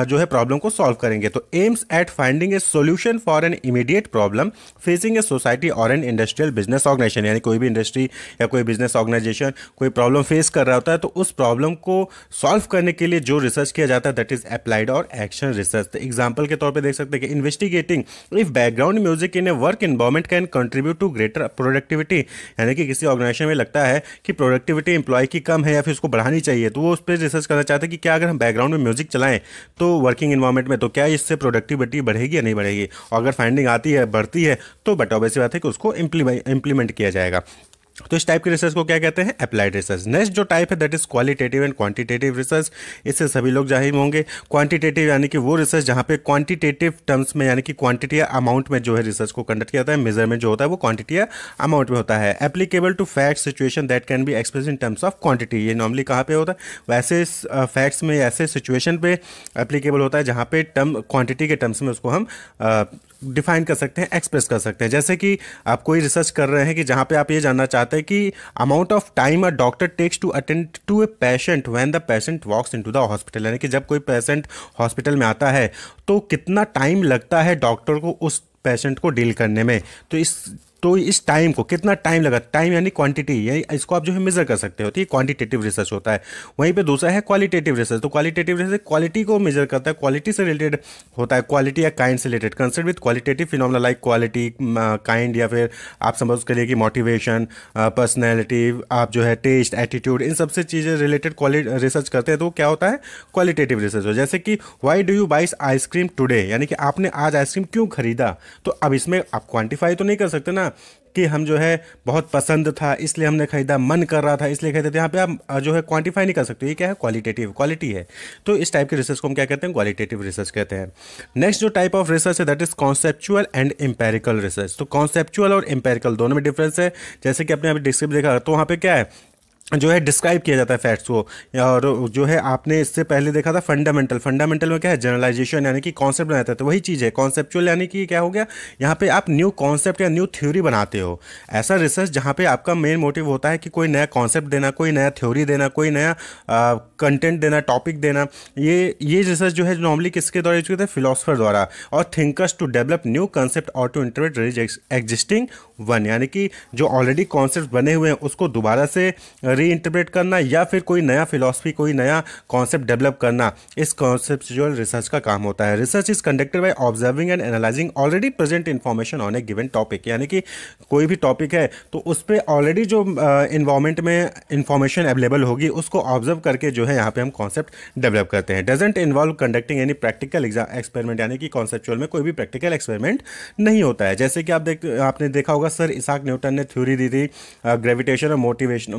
जो है प्रॉब्लम को सॉल्व करेंगे तो aims at finding a solution for an immediate problem facing a society और एन इंडस्ट्रियल बिजनेस ऑर्गेनाइजेशन यानी कोई भी इंडस्ट्री या कोई बिजनेस ऑर्गेनाइजेशन कोई प्रॉब्लम फेस कर रहा होता है तो उस प्रॉब्लम को सॉल्व करने के लिए जो रिसर्च किया जाता है दैट इज़ अप्लाइड और एक्शन रिसर्च सकते एग्जाम्पल के तौर पर देख सकते हैं कि investigating if background music in a work environment can contribute to greater productivity यानी कि किसी ऑर्गेनाइजेशन में लगता है कि प्रोडक्टिविटी इंप्लॉय की कम है या फिर उसको बढ़ानी चाहिए तो वो उस पर रिसर्च करना चाहते हैं कि क्या अगर हम बैकग्राउंड में म्यूजिक चलाएं तो वर्किंग इन्वायरमेंट में तो क्या इससे प्रोडक्टिविटी बढ़ेगी या नहीं बढ़ेगी और अगर फाइंडिंग आती है बढ़ती है तो बताओ वैसी बात है कि उसको इंप्लीमेंट किया जाएगा तो इस टाइप की रिसर्च को क्या कहते हैं अप्लाइड रिसर्च नेक्स्ट जो टाइप है that is qualitative and quantitative research इससे सभी लोग जाहिर होंगे क्वांटिटेटिव यानी कि वो रिसर्च जहाँ पे क्वांटिटेटिव टर्म्स में यानी कि क्वांटिटी या अमाउंट में जो है रिसर्च को कंडक्ट किया जाता है मेजरमेंट जो होता है वो क्वांटिटी या अमाउंट में होता है applicable to fact situation that can be express in terms of quantity ये नॉर्मली कहाँ पे होता है वैसे फैक्ट्स में ऐसे सिचुएशन पे एप्लीकेबल होता है जहाँ पे टर्म क्वांटिटी के टर्म्स में उसको हम डिफाइन कर सकते हैं एक्सप्रेस कर सकते हैं जैसे कि आप कोई रिसर्च कर रहे हैं कि जहाँ पे आप ये जानना चाहते बताता है कि amount of time a doctor takes to attend to a patient when the patient walks into the hospital यानी कि जब कोई पेशेंट हॉस्पिटल में आता है तो कितना टाइम लगता है डॉक्टर को उस पेशेंट को डील करने में तो इस तो इस टाइम को कितना टाइम लगा टाइम यानी क्वांटिटी यानी इसको आप जो है मेजर कर सकते हो ठीक क्वांटिटेटिव रिसर्च होता है वहीं पे दूसरा है क्वालिटेटिव रिसर्च तो क्वालिटेटिव रिसर्च क्वालिटी को मेजर करता है क्वालिटी से रिलेटेड होता है क्वालिटी या काइंड से related concerned with qualitative phenomena like quality kind या फिर आप समझ उसके लिए कि मोटिवेशन पर्सनैलिटी आप जो है टेस्ट एटीट्यूड इन सबसे चीज़ें रिलेटेड रिसर्च करते हैं तो क्या होता है क्वालिटेटिव रिसर्च हो जैसे कि why do you buys ice cream today यानी कि आपने आज आइसक्रीम क्यों खरीदा तो अब इसमें आप क्वान्टिफाई तो नहीं कर सकते ना ना कि हम जो है बहुत पसंद था इसलिए हमने ख़रीदा मन कर रहा था इसलिए खरीदे थे यहाँ पे आप जो है क्वांटिफाई नहीं कर सकते ये क्या है क्वालिटेटिव क्वालिटी है तो इस टाइप के रिसर्च को हम क्या कहते हैं क्वालिटेटिव रिसर्च कहते हैं नेक्स्ट जो टाइप ऑफ रिसर्च है that is conceptual and empirical research तो कॉन्सेप्चुअल और एम्पेरिकल दोनों में डिफरेंस है जैसे कि आपने अभी डिस्क्रिप्ट देखा तो वहाँ पर क्या है जो है डिस्क्राइब किया जाता है फैक्ट्स को और जो है आपने इससे पहले देखा था फंडामेंटल फंडामेंटल में क्या है जनरलाइजेशन यानी कि कॉन्सेप्ट बनाया है तो वही चीज़ है कॉन्सेप्चुअल यानी कि क्या हो गया यहाँ पे आप न्यू कॉन्सेप्ट या न्यू थ्योरी बनाते हो ऐसा रिसर्च जहाँ पे आपका मेन मोटिव होता है कि कोई नया कॉन्सेप्ट देना कोई नया थ्योरी देना कोई नया कंटेंट देना टॉपिक देना ये ये रिसर्च जो है नॉर्मली किसके द्वारा यूज चुके थे फिलोसफर द्वारा और thinkers to develop new concept और टू इंटरप्रेट एग्जिस्टिंग वन यानी कि जो ऑलरेडी कॉन्सेप्ट बने हुए हैं उसको दोबारा से रीइंटरप्रेट करना या फिर कोई नया फिलोसफी कोई नया कॉन्सेप्ट डेवलप करना इस कॉन्सेप्चुअल रिसर्च का काम होता है research is conducted by observing and analysing already present information on a given topic यानी कि कोई भी टॉपिक है तो उस पर ऑलरेडी जो इन्वामेंट में इंफॉर्मेशन अवेलेबल होगी उसको ऑब्जर्व करके जो है यहाँ पे हम कॉन्सेप्ट डेवलप करते हैं doesn't involve conducting any practical experiment यानी कि कॉन्सेप्चुअल में कोई भी प्रैक्टिकल एक्सपेरिमेंट नहीं होता है जैसे कि आप देख आपने देखा होगा सर इसाक न्यूटन ने थ्योरी दी थी ग्रेविटेशन और मोटिवेशन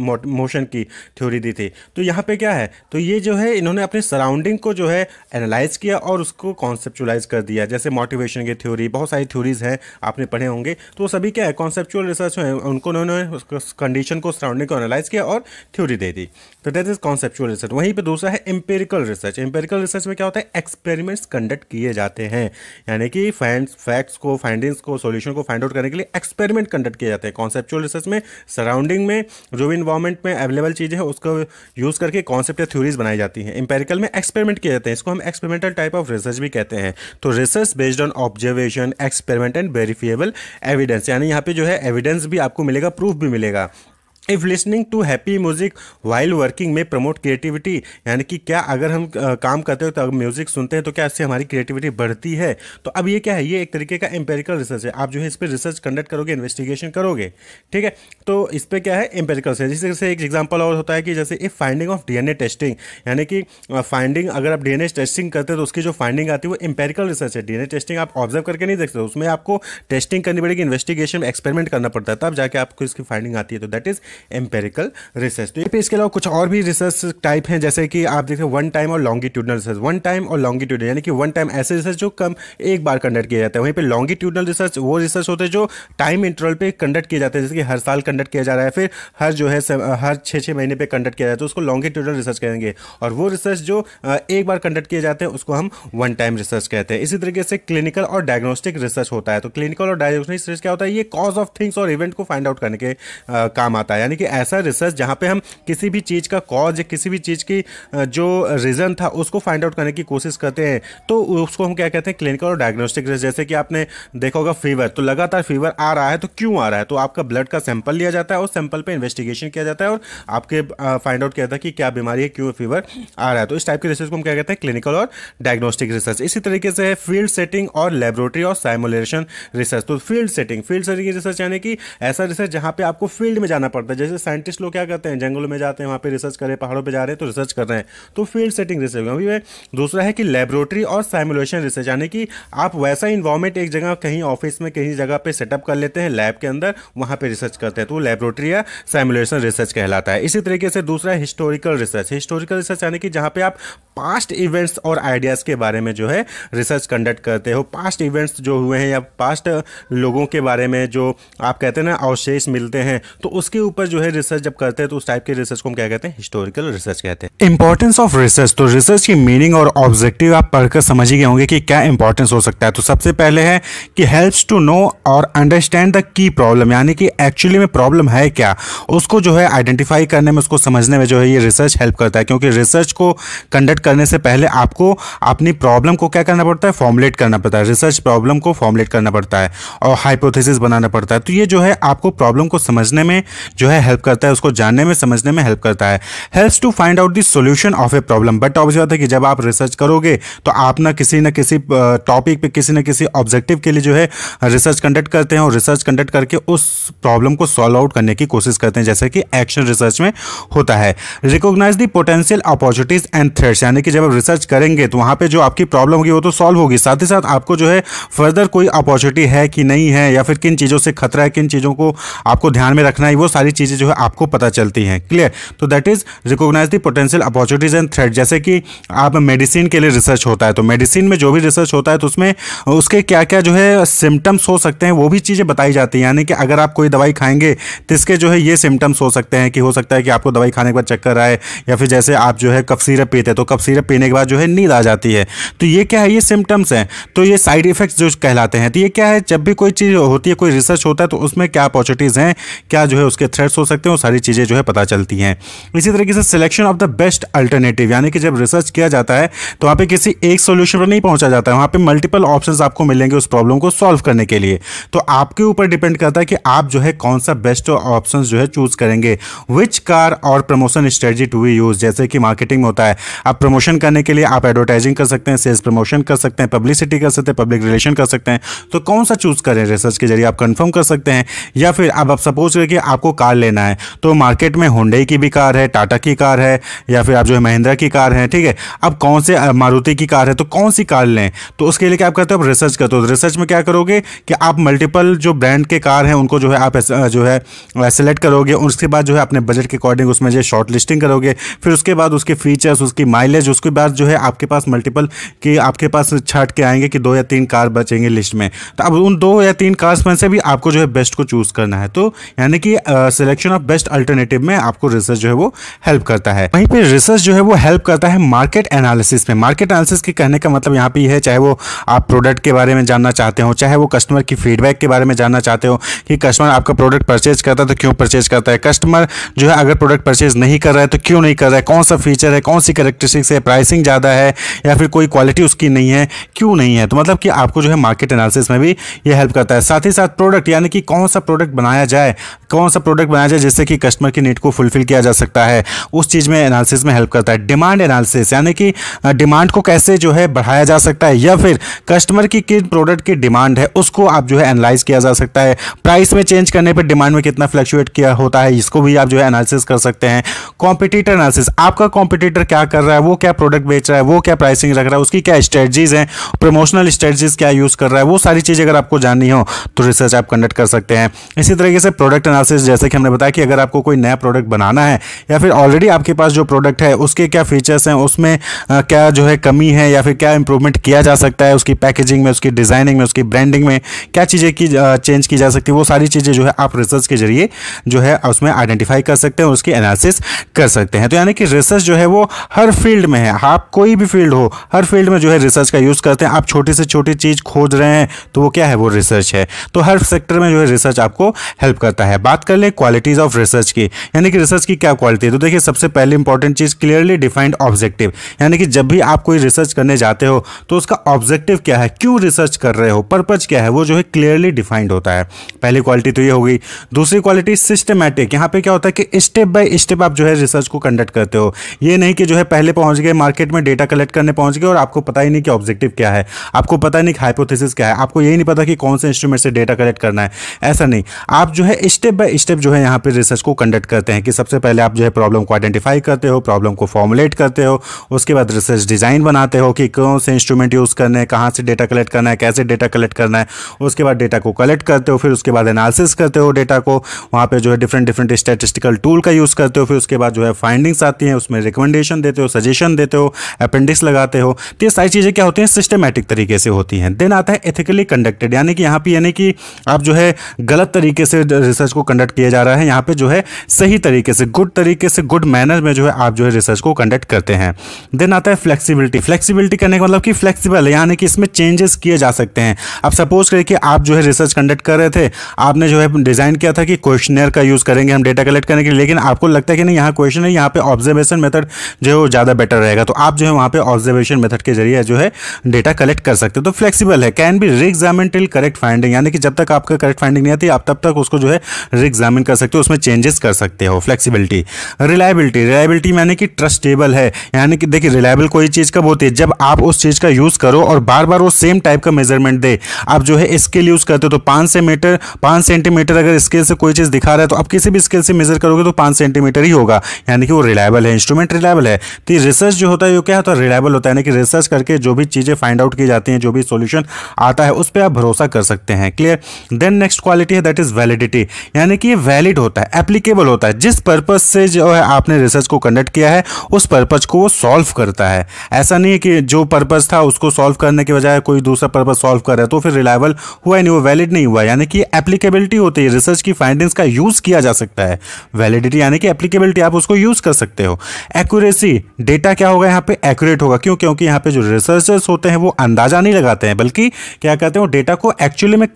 मोशन की थ्योरी दी थी तो यहाँ पे क्या है तो ये जो है इन्होंने अपने सराउंडिंग को जो है एनालाइज किया और उसको कॉन्सेप्चुलाइज कर दिया जैसे मोटिवेशन की थ्योरी बहुत सारी थ्योरीज हैं आपने पढ़े होंगे तो सभी क्या है कॉन्सेप्चुअल रिसर्च हैं उनको उन्होंने कंडीशन को सराउंडिंग को एनालाइज किया और थ्योरी दे दी तो दैट इज कॉन्सेप्चुअल रिसर्च वहीं पर दूसरा है एम्पेरिकल रिसर्च एम्पेरिकल रिसर्च में क्या होता है एक्सपेरिमेंट्स कंडक्ट किए जाते हैं यानी कि फैंड फैक्ट्स को फाइंडिंग्स को सोल्यूशन को फाइंड आउट करने के लिए एक्सपेरिमेंट कंडक्ट किए जाते हैं कॉन्सेप्चुअल रिसर्च में सराउंडिंग में जो भी इन्वायरमेंट में अवेलेबल चीज़ें हैं उसको यूज़ करके कॉन्सेप्ट या थ्योरीज बनाई जाती हैं एम्पेरिकल में एक्सपेरिमेंट किए जाते हैं इसको हम एक्सपेरिमेंटल टाइप ऑफ रिसर्च भी कहते हैं तो research based on observation experiment and verifiable evidence यानी यहाँ पे जो है एविडेंस भी आपको मिलेगा प्रूफ भी मिलेगा if listening to happy music while working में प्रमोट क्रिएटिविटी यानी कि क्या अगर हम काम करते हो तो अगर म्यूजिक सुनते हैं तो क्या इससे हमारी क्रिएटिविटी बढ़ती है तो अब ये क्या है ये एक तरीके का एम्पेरिकल रिसर्च है आप जो है इस पर रिसर्च कंडक्ट करोगे इन्वेस्टिगेशन करोगे ठीक है तो इस पर क्या है एम्पेरिकल रिसर्च इस तरह से एक एग्जाम्पल और होता है कि जैसे if finding of a testing यानी कि फाइंडिंग अगर आप ए टेस्टिंग करते हो तो उसकी जो फाइंडिंग आती है वो एम्पेरिकल रिसर्च है ए टेस्टिंग आप ऑब्जर्व करके नहीं देखते उसमें आपको टेस्टिंग करनी पड़ेगी इन्वेस्टिगेशन एक्सपेरिमेंट करना पड़ता है तब जाके आपको इसकी फाइंडिंग आती है तो दैट इज़ एम्पेरिकल रिसर्च तो ये पे इसके अलावा कुछ और भी रिसर्च टाइप हैं जैसे कि आप देखते हैं वन टाइम और लॉन्गिट्यूडनल रिसर्च वन टाइम और लॉन्गिट्यूडनल यानी कि वन टाइम ऐसे रिसर्च जो कम एक बार कंडक्ट किया जाता है वहीं पर लॉन्गिट्यूडनल रिसर्च वो रिसर्च होते हैं जो टाइम इंटरवल पर कंडक्ट किए जाते हैं जैसे कि हर साल कंडक्ट किया जा रहा है फिर हर जो है हर छः छः महीने पर कंडक्ट किया जाता है तो उसको लॉन्गिट्यूडनल रिसर्च कहेंगे और वो रिसर्च जो एक बार कंडक्ट किए जाते हैं उसको हम वन टाइम रिसर्च कहते हैं इसी तरीके से क्लिनिकल और डायग्नोस्टिक रिसर्च होता है तो क्लिनिकल और डायग्नोस्टिक रिसर्च क्या होता है ये कॉज ऑफ थिंग्स और इवेंट को फाइंड आउट करने के आ, काम आता है यानी कि ऐसा रिसर्च जहाँ पे हम किसी भी चीज़ का कॉज या किसी भी चीज़ की जो रीज़न था उसको फाइंड आउट करने की कोशिश करते हैं तो उसको हम क्या कहते हैं क्लिनिकल और डायग्नोस्टिक रिसर्च जैसे कि आपने देखा होगा फीवर तो लगातार फीवर आ रहा है तो क्यों आ रहा है तो आपका ब्लड का सैंपल लिया जाता है और सैंपल पर इन्वेस्टिगेशन किया जाता है और आपके फाइंड आउट किया जाता है कि क्या बीमारी है क्यों फीवर आ रहा है तो इस टाइप के रिसर्च को हम क्या कहते हैं क्लिनिकल और डायग्नोस्टिक रिसर्च इसी तरीके से फील्ड सेटिंग और लेबोरेटरी और साइमुलेशन रिसर्च तो field setting field setting research यानी कि ऐसा रिसर्च जहाँ पे आपको फील्ड में जाना पड़ता है जैसे साइंटिस्ट लोग क्या करते हैं जंगल में जाते हैं वहाँ पर रिसर्च कर रहे हैं पहाड़ों पर जा रहे हैं तो रिसर्च कर रहे हैं तो फील्ड सेटिंग रिसर्च अभी दूसरा है कि लेबोरेटरी और सैमुलेशन रिसर्च यानी कि आप वैसा इन्वायरमेंट एक जगह कहीं ऑफिस में कहीं जगह पर सेटअप कर लेते हैं लैब के अंदर वहाँ पर रिसर्च करते हैं तो लेबोरेटरी या सैमुलेशन रिसर्च कहलाता है इसी तरीके से दूसरा है हिस्टोरिकल रिसर्च हिस्टोरिकल रिसर्च यानी कि जहाँ पे आप पास्ट इवेंट्स और आइडियाज़ के बारे में जो है रिसर्च कंडक्ट करते हो पास्ट इवेंट्स जो हुए हैं या पास्ट लोगों के बारे में जो आप कहते हैं ना अवशेष मिलते हैं तो उसके ऊपर ऊपर जो है रिसर्च जब करते हैं तो उस टाइप के रिसर्च को हम क्या कहते हैं हिस्टोरिकल रिसर्च कहते हैं इंपॉर्टेंस ऑफ रिसर्च तो रिसर्च की मीनिंग और ऑब्जेक्टिव आप पढ़कर समझ ही गए होंगे कि क्या इंपॉर्टेंस हो सकता है तो सबसे पहले है कि हेल्प टू नो और अंडरस्टैंड द की प्रॉब्लम यानी कि एक्चुअली में प्रॉब्लम है क्या उसको जो है आइडेंटिफाई करने में उसको समझने में जो है ये रिसर्च हेल्प करता है क्योंकि रिसर्च को कंडक्ट करने से पहले आपको अपनी प्रॉब्लम को क्या करना पड़ता है फॉर्मुलेट करना पड़ता है रिसर्च प्रॉब्लम को फॉर्मुलेट करना पड़ता है और हाइपोथेसिस बनाना पड़ता है तो ये जो है आपको प्रॉब्लम को समझने में जो है हेल्प करता है उसको जानने में समझने में हेल्प करता है helps to find out the solution of a problem but obvious बात है कि जब आप रिसर्च करोगे तो आप ना किसी ना किसी टॉपिक पे किसी ना किसी ऑब्जेक्टिव के लिए जो है रिसर्च कंडक्ट करते हैं और रिसर्च कंडक्ट करके उस प्रॉब्लम को सॉल्व आउट करने की कोशिश करते हैं जैसे कि एक्शन रिसर्च में होता है recognise the potential opportunities and threats यानी कि जब आप रिसर्च करेंगे तो वहां पे जो आपकी प्रॉब्लम होगी वो तो सॉल्व होगी साथ ही साथ आपको जो है फर्दर कोई अपॉर्चुनिटी है कि नहीं है या फिर किन चीज़ों से खतरा है किन चीज़ों को आपको ध्यान में रखना है वो सारी चीज़ें जो है आपको पता चलती हैं क्लियर तो that is recognise the potential opportunities and threat जैसे कि आप मेडिसिन के लिए रिसर्च होता है तो मेडिसिन में जो भी रिसर्च होता है तो उसमें उसके क्या क्या जो है सिम्टम्स हो सकते हैं वो भी चीज़ें बताई जाती हैं यानी कि अगर आप कोई दवाई खाएंगे तो इसके जो है ये सिम्टम्स हो सकते हैं कि हो सकता है कि आपको दवाई खाने के बाद चक्कर आए या फिर जैसे आप जो है कफ सीरप पीते हैं तो कफ सीरप पीने के बाद जो है नींद आ जाती है तो ये क्या है ये सिम्टम्स हैं तो ये साइड इफेक्ट्स जो कहलाते हैं तो ये क्या है जब भी कोई चीज़ होती है कोई रिसर्च होता है तो उसमें क्या अपॉर्चुनिटीज़ हैं क्या जो है उसके थ्रेड एक्सपर्ट्स हो सकते हैं वो सारी चीज़ें जो है पता चलती हैं इसी तरीके से selection of the best alternative यानी कि जब रिसर्च किया जाता है तो वहाँ पे किसी एक सोल्यूशन पर नहीं पहुँचा जाता है वहाँ पे मल्टीपल ऑप्शन आपको मिलेंगे उस प्रॉब्लम को सॉल्व करने के लिए तो आपके ऊपर डिपेंड करता है कि आप जो है कौन सा बेस्ट ऑप्शन जो है चूज़ करेंगे विच कार और promotion strategy to we use जैसे कि मार्केटिंग में होता है आप प्रमोशन करने के लिए आप एडवर्टाइजिंग कर सकते हैं सेल्स प्रमोशन कर सकते हैं पब्लिसिटी कर सकते हैं पब्लिक रिलेशन कर सकते हैं तो कौन सा चूज़ करें रिसर्च के जरिए आप कंफर्म कर सकते हैं या फिर अब आप सपोज करें कि आपको कार लेना है तो मार्केट में होंडई की भी कार है टाटा की कार है या फिर आप जो है महिंद्रा की कार है ठीक है अब कौन से मारुति की कार है तो कौन सी कार लें तो उसके लिए क्या करते हो आप रिसर्च करते हो रिसर्च तो में क्या करोगे कि आप मल्टीपल जो ब्रांड के कार हैं उनको जो है आप जो है सेलेक्ट करोगे उसके बाद जो है अपने बजट के अकॉर्डिंग उसमें जो शॉर्ट लिस्टिंग करोगे फिर उसके बाद उसके फीचर्स उसकी माइलेज उसके बाद जो है आपके पास मल्टीपल कि आपके पास छाट के आएंगे कि दो या तीन कार बचेंगे लिस्ट में तो अब उन दो या तीन कार्स में से भी आपको जो है बेस्ट को चूज़ करना है तो यानी कि सिलेक्शन ऑफ बेस्ट अल्टरनेटिव में आपको रिसर्च जो है वो हेल्प करता है वहीं पे रिसर्च जो है वो हेल्प करता है मार्केट एनालिसिस में मार्केट एनालिसिस के कहने का मतलब यहाँ पे है चाहे वो आप प्रोडक्ट के बारे में जानना चाहते हो चाहे वो कस्टमर की फीडबैक के बारे में जानना चाहते हो कि कस्टमर आपका प्रोडक्ट परचेज करता है तो क्यों परचेज करता है कस्टमर जो है अगर प्रोडक्ट परचेज नहीं कर रहा है तो क्यों नहीं कर रहा है कौन सा फीचर है कौन सी करेक्टरिस्टिक्स है प्राइसिंग ज़्यादा है या फिर कोई क्वालिटी उसकी नहीं है क्यों नहीं है तो मतलब कि आपको जो है मार्केट एनालिसिस में भी ये हेल्प करता है साथ ही साथ प्रोडक्ट यानी कि कौन सा प्रोडक्ट बनाया जाए कौन सा प्रोडक्ट बनाया जाए जिससे कि कस्टमर की नीड को फुलफिल किया जा सकता है उस चीज़ में एनालिसिस में हेल्प करता है डिमांड एनालिसिस यानी कि डिमांड को कैसे जो है बढ़ाया जा सकता है या फिर कस्टमर की किन प्रोडक्ट की डिमांड है उसको आप जो है एनालाइज किया जा सकता है प्राइस में चेंज करने पर डिमांड में कितना फ्लक्चुएट किया होता है इसको भी आप जो है एनालिसिस कर सकते हैं कॉम्पिटिटर एनालिसिस आपका कॉम्पिटिटर क्या कर रहा है वो क्या प्रोडक्ट बेच रहा है वो क्या प्राइसिंग रख रहा है उसकी क्या स्ट्रेटजीज हैं प्रमोशनल स्ट्रेटजीज क्या यूज़ कर रहा है वो सारी चीज़ अगर आपको जाननी हो तो रिसर्च आप कंडक्ट कर सकते हैं इसी तरीके से प्रोडक्ट एनालिसिस जैसे कि हमने उन्होंने बताया कि अगर आपको कोई नया प्रोडक्ट बनाना है या फिर ऑलरेडी आपके पास जो प्रोडक्ट है उसके क्या फीचर्स हैं उसमें क्या जो है कमी है या फिर क्या इंप्रूवमेंट किया जा सकता है उसकी पैकेजिंग में उसकी डिज़ाइनिंग में उसकी ब्रांडिंग में क्या चीज़ें की चेंज की जा सकती है वो सारी चीज़ें जो है आप रिसर्च के जरिए जो है उसमें आइडेंटिफाई कर सकते हैं उसकी एनालिसिस कर सकते हैं तो यानी कि रिसर्च जो है वो हर फील्ड में है आप कोई भी फील्ड हो हर फील्ड में जो है रिसर्च का यूज़ करते हैं आप छोटी से छोटी चीज़ खोज रहे हैं तो वो क्या है वो रिसर्च है तो हर सेक्टर में जो है रिसर्च आपको हेल्प करता है बात कर लें क्वालिटीज़ ऑफ रिसर्च की यानी कि रिसर्च की क्या क्वालिटी है तो देखिए सबसे पहले इंपॉर्टेंट चीज़ क्लियरली डिफाइंड ऑब्जेक्टिव यानी कि जब भी आप कोई रिसर्च करने जाते हो तो उसका ऑब्जेक्टिव क्या है क्यों रिसर्च कर रहे हो पर्पज क्या है वो जो है क्लियरली डिफाइंड होता है पहली क्वालिटी तो ये हो गई दूसरी क्वालिटी सिस्टमैटिक यहाँ पे क्या होता है कि स्टेप बाय स्टेप आप जो है रिसर्च को कंडक्ट करते हो ये नहीं कि जो है पहले पहुंच गए मार्केट में डेटा कलेक्ट करने पहुंच गए और आपको पता ही नहीं कि ऑब्जेक्टिव क्या है आपको पता नहीं कि हाइपोथेसिस क्या है आपको यही नहीं पता कि कौन से इंस्ट्रूमेंट से डेटा कलेक्ट करना है ऐसा नहीं आप जो है स्टेप बाय स्टेप जो है में यहाँ पे रिसर्च को कंडक्ट करते हैं कि सबसे पहले आप जो है प्रॉब्लम को आइडेंटिफाई करते हो प्रॉब्लम को फॉर्मुलेट करते हो उसके बाद रिसर्च डिज़ाइन बनाते हो कि कौन से इंस्ट्रूमेंट यूज़ करने हैं कहाँ से डेटा कलेक्ट करना है कैसे डेटा कलेक्ट करना है उसके बाद डेटा को कलेक्ट करते हो फिर उसके बाद एनालिसिस करते हो डेटा को वहाँ पर जो है डिफरेंट डिफरेंट स्टेटिस्टिकल टूल का यूज़ करते हो फिर उसके बाद जो है फाइंडिंग्स आती हैं उसमें रिकमेंडेशन देते हो सजेशन देते हो अपेंडिक्स लगाते हो तो ये सारी चीज़ें क्या होती हैं सिस्टमेटिक तरीके से होती हैं देन आता है एथिकली कंडक्टेड यानी कि यहाँ पर यानी कि आप जो है गलत तरीके से रिसर्च को कंडक्ट किया जा रहा है रहा है यहाँ पे जो है सही तरीके से गुड तरीके से गुड मैनर में जो है आप जो है रिसर्च को कंडक्ट करते हैं देन आता है फ्लेक्सिबिलिटी फ्लेक्सिबिलिटी करने का मतलब कि फ्लेक्सिबल है यानी कि इसमें चेंजेस किए जा सकते हैं अब सपोज करें कि आप जो है रिसर्च कंडक्ट कर रहे थे आपने जो है डिज़ाइन किया था कि क्वेश्चनर का यूज़ करेंगे हम डेटा कलेक्ट करने के लिए लेकिन आपको लगता है कि नहीं यहाँ क्वेश्चन है यहाँ पे ऑब्जर्वेशन मेथड जो है ज़्यादा बेटर रहेगा तो आप जो है वहाँ पे ऑब्जर्वेशन मेथड के जरिए जो है डेटा कलेक्ट कर सकते हो तो फ्लेक्सीबल है can be reexamine till correct finding यानी कि जब तक आपका करेक्ट फाइंडिंग नहीं आती आप तब तक उसको जो है रिग्जामिन कर सकते हो उसमें चेंजेस कर सकते हो फ्लेक्सिबिलिटी रिलायबिलिटी रिलायबिलिटी मैंने कि ट्रस्टेबल है यानी कि देखिए रिलायबल कोई चीज़ कब होती है जब आप उस चीज़ का यूज़ करो और बार बार वो सेम टाइप का मेजरमेंट दे आप जो है स्केल यूज़ करते हो तो पाँच से मीटर पाँच सेंटीमीटर अगर स्केल से कोई चीज़ दिखा रहा है तो आप किसी भी स्केल से मेजर करोगे तो पाँच सेंटीमीटर ही होगा यानी कि वो रिलायबल है इंस्ट्रूमेंट रिलायबल है तो रिसर्च जो होता है वो क्या होता है रिलायबल होता है यानी कि रिसर्च करके जो भी चीज़ें फाइंड आउट की जाती हैं जो भी सोल्यूशन आता है उस पर आप भरोसा कर सकते हैं क्लियर देन नेक्स्ट क्वालिटी है दैट इज़ वैलिडिटी यानी कि ये वैलिड वैलिड होता है एप्लीकेबल होता है जिस पर्पज से जो है आपने रिसर्च को कंडक्ट किया है उस पर्पज को वो सॉल्व करता है ऐसा नहीं है कि जो पर्पज था उसको सॉल्व करने के बजाय कोई दूसरा पर्पज सॉल्व कर रहा है तो फिर रिलायबल हुआ ही नहीं वो वैलिड नहीं हुआ यानी कि एप्लीकेबिलिटी होती है रिसर्च की फाइंडिंग्स का यूज़ किया जा सकता है वैलिडिटी यानी कि एप्लीकेबिलिटी आप उसको यूज़ कर सकते हो एक्यूरेसी डेटा क्या होगा यहाँ पे एक्यूरेट होगा क्यों क्योंकि यहाँ पे जो रिसर्चर्स होते हैं वो अंदाजा नहीं लगाते हैं बल्कि क्या कहते हैं वो डेटा को एक्चुअली में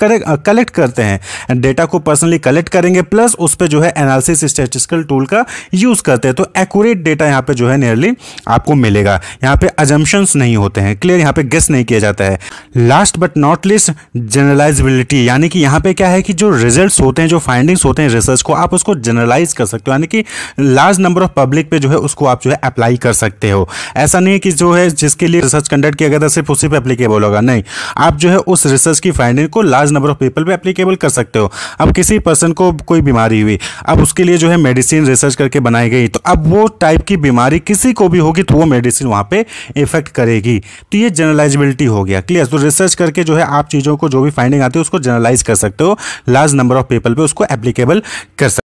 कलेक्ट करते हैं डेटा को पर्सनली कलेक्ट करेंगे प्लस उस पर जो है एनालिसिस स्टेटिस्टिकल टूल का यूज़ करते हैं तो एक्यूरेट डेटा यहाँ पे जो है नियरली आपको मिलेगा यहाँ पे अजम्पन्स नहीं होते हैं क्लियर यहाँ पे गेस नहीं किया जाता है last but not least generalisability यानी कि यहाँ पे क्या है कि जो रिजल्ट होते हैं जो फाइंडिंग्स होते हैं रिसर्च को आप उसको जनरलाइज कर सकते हो यानी कि लार्ज नंबर ऑफ पब्लिक पे जो है उसको आप जो है अप्लाई कर सकते हो ऐसा नहीं है कि जो है जिसके लिए रिसर्च कंडक्ट किया गया था सिर्फ उसी पर अप्लीकेबल होगा नहीं आप जो है उस रिसर्च की फाइंडिंग को लार्ज नंबर ऑफ पीपल पर अप्लीकेबल कर सकते हो अब किसी पर्सन को कोई बीमारी बीमारी हुई अब उसके लिए जो है मेडिसिन रिसर्च करके बनाई गई तो अब वो टाइप की बीमारी किसी को भी होगी तो वो मेडिसिन वहाँ पे इफेक्ट करेगी तो ये जनरलाइजबिलिटी हो गया क्लियर तो रिसर्च करके जो है आप चीज़ों को जो भी फाइंडिंग आती है उसको जनरलाइज कर सकते हो लार्ज नंबर ऑफ पीपल पर उसको एप्लीकेबल कर सकते